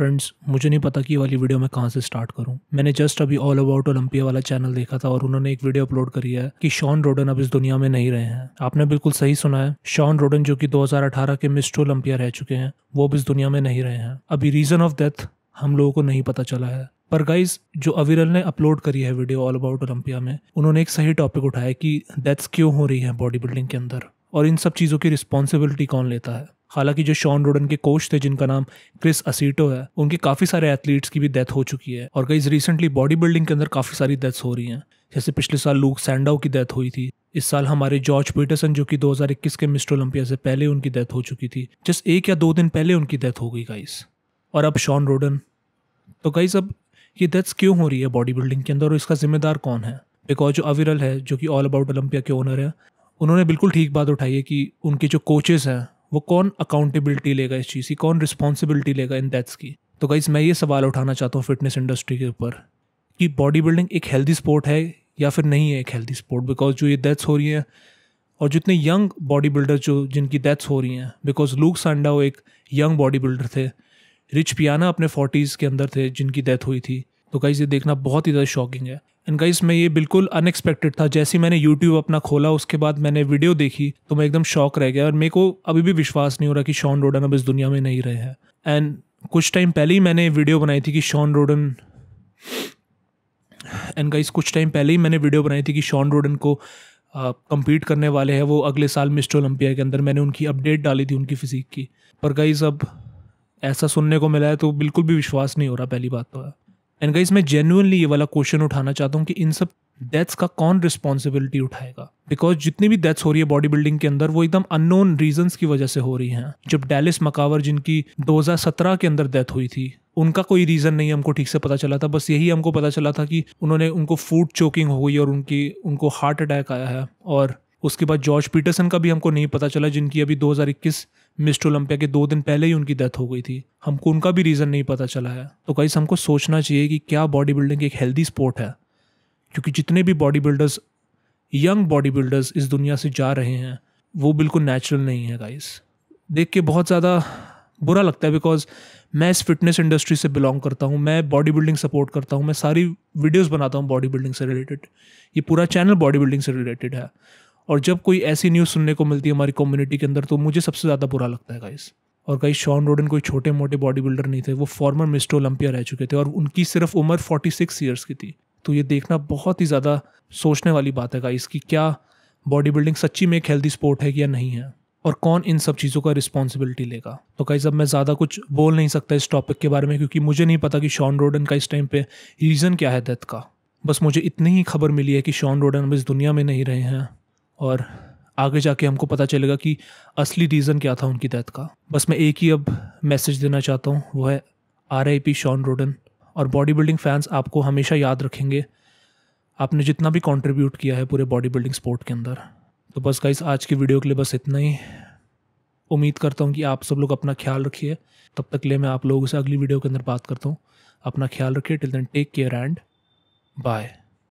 friends मुझे नहीं पता कि ये वाली वीडियो मैं कहाँ से स्टार्ट करूँ मैंने जस्ट अभी ऑल अबाउट ओलंपिया वाला चैनल देखा था और उन्होंने एक वीडियो अपलोड करी है कि शॉन रोडन अब इस दुनिया में नहीं रहे हैं आपने बिल्कुल सही सुना है शॉन रोडन जो कि 2018 के मिस्ट ओलंपिया रह चुके हैं वो अब इस दुनिया में नहीं रहे हैं अभी रीजन ऑफ डेथ हम लोगों को नहीं पता चला है पर गाइज जो अविरल ने अपलोड करी है वीडियो ऑल अबाउट ओलंपिया में उन्होंने एक सही टॉपिक उठाया कि डेथ्स क्यों हो रही है बॉडी बिल्डिंग के अंदर और इन सब चीज़ों की रिस्पॉन्सिबिलिटी कौन लेता है हालांकि जो शॉन रोडन के कोच थे जिनका नाम क्रिस असीटो है उनके काफ़ी सारे एथलीट्स की भी डेथ हो चुकी है और कई रिसेंटली बॉडी बिल्डिंग के अंदर काफ़ी सारी डेथ्स हो रही हैं जैसे पिछले साल लूक सैंडाओ की डेथ हुई थी इस साल हमारे जॉर्ज पीटरसन जो कि 2021 के मिस्टर ओलंपिया से पहले उनकी डेथ हो चुकी थी जस्ट एक या दो दिन पहले उनकी डेथ हो गई गाइस और अब शॉन रोडन तो गाइस अब ये डेथ्स क्यों हो रही है बॉडी बिल्डिंग के अंदर और इसका जिम्मेदार कौन है बिकॉज जो अविरल है जो कि ऑल अबाउट ओलंपिया के ओनर है उन्होंने बिल्कुल ठीक बात उठाई है कि उनके जो कोचेज़ हैं वो कौन अकाउंटेबिलिटी लेगा इस चीज़ की कौन रिस्पॉन्सिबिलिटी लेगा इन दैट्स की तो गाइज मैं ये सवाल उठाना चाहता हूँ फिटनेस इंडस्ट्री के ऊपर कि बॉडी बिल्डिंग एक हेल्दी स्पोर्ट है या फिर नहीं है एक हेल्दी स्पोर्ट बिकॉज जो ये डेथ्स हो रही हैं और जितने यंग बॉडी बिल्डर जो जिनकी डेथ्स हो रही हैं बिकॉज लूक सांडा वो एक यंग बॉडी बिल्डर थे रिच पियाना अपने फोर्टीज़ के अंदर थे जिनकी डेथ हुई थी तो गाइज़ ये देखना बहुत ही ज़्यादा शॉकिंग है एंड गाइस मैं ये बिल्कुल अनएक्सपेक्टेड था जैसे मैंने यूट्यूब अपना खोला उसके बाद मैंने वीडियो देखी तो मैं एकदम शॉक रह गया और मेरे को अभी भी विश्वास नहीं हो रहा कि शॉन रोडन अब इस दुनिया में नहीं रहे हैं एंड कुछ टाइम पहले ही मैंने वीडियो बनाई थी कि शॉन रोडन एंड गाइस कुछ टाइम पहले ही मैंने वीडियो बनाई थी कि शॉन रोडन को कम्पीट करने वाले हैं वो अगले साल मिस्टर ओलंपिया के अंदर मैंने उनकी अपडेट डाली थी उनकी फ़िज़ीक की पर गाइज़ अब ऐसा सुनने को मिला है तो बिल्कुल भी विश्वास नहीं हो रहा पहली बात तो है एंड गाइज मैं जेनुअनली ये वाला क्वेश्चन उठाना चाहता हूँ कि इन सब डेथ्स का कौन रिस्पॉन्सिबिलिटी उठाएगा बिकॉज जितनी भी डेथ्स हो रही है बॉडी बिल्डिंग के अंदर वो एकदम अननोन रीजन की वजह से हो रही हैं जब डेलिस मकावर जिनकी 2017 के अंदर डेथ हुई थी उनका कोई रीज़न नहीं हमको ठीक से पता चला था बस यही हमको पता चला था कि उन्होंने उनको फूड चोकिंग हो गई और उनकी उनको हार्ट अटैक आया है और उसके बाद जॉर्ज पीटरसन का भी हमको नहीं पता चला जिनकी अभी 2021 मिस्टर ओलंपिया के दो दिन पहले ही उनकी डेथ हो गई थी हमको उनका भी रीज़न नहीं पता चला है तो कहीं हमको सोचना चाहिए कि क्या बॉडी बिल्डिंग एक हेल्दी स्पोर्ट है क्योंकि जितने भी body builders young body builders इस दुनिया से जा रहे हैं वो बिल्कुल नेचुरल नहीं है गाइस देख के बहुत ज़्यादा बुरा लगता है बिकॉज मैं इस फिटनेस इंडस्ट्री से बिलोंग करता हूँ मैं बॉडी बिल्डिंग सपोर्ट करता हूँ मैं सारी वीडियोस बनाता हूँ बॉडी बिल्डिंग से रिलेटेड ये पूरा चैनल बॉडी बिल्डिंग से रिलेटेड है और जब कोई ऐसी न्यूज़ सुनने को मिलती है हमारी कम्युनिटी के अंदर तो मुझे सबसे ज़्यादा बुरा लगता है गाइस और गाइस शॉन रोडन कोई छोटे मोटे बॉडी बिल्डर नहीं थे वो फॉर्मर मिस्टर ओलंपिया रह चुके थे और उनकी सिर्फ उम्र सिक्स ईयर्स की थी तो ये देखना बहुत ही ज़्यादा सोचने वाली बात है गाइस कि क्या बॉडी बिल्डिंग सच्ची में एक हेल्दी स्पोर्ट है या नहीं है और कौन इन सब चीज़ों का रिस्पॉन्सिबिलिटी लेगा तो गाइज अब मैं ज़्यादा कुछ बोल नहीं सकता इस टॉपिक के बारे में क्योंकि मुझे नहीं पता कि शॉन रोडन का इस टाइम पे रीज़न क्या है डेथ का बस मुझे इतनी ही खबर मिली है कि शॉन रोडन अब इस दुनिया में नहीं रहे हैं और आगे जाके हमको पता चलेगा कि असली रीज़न क्या था उनकी डेथ का बस मैं एक ही अब मैसेज देना चाहता हूँ वो है R I P Shawn Rhoden और बॉडी बिल्डिंग फैंस आपको हमेशा याद रखेंगे आपने जितना भी कंट्रीब्यूट किया है पूरे बॉडी बिल्डिंग स्पोर्ट के अंदर तो बस गाइस आज की वीडियो के लिए बस इतना ही उम्मीद करता हूँ कि आप सब लोग अपना ख्याल रखिए तब तक ले मैं आप लोगों से अगली वीडियो के अंदर बात करता हूँ अपना ख्याल रखिए till then take care and bye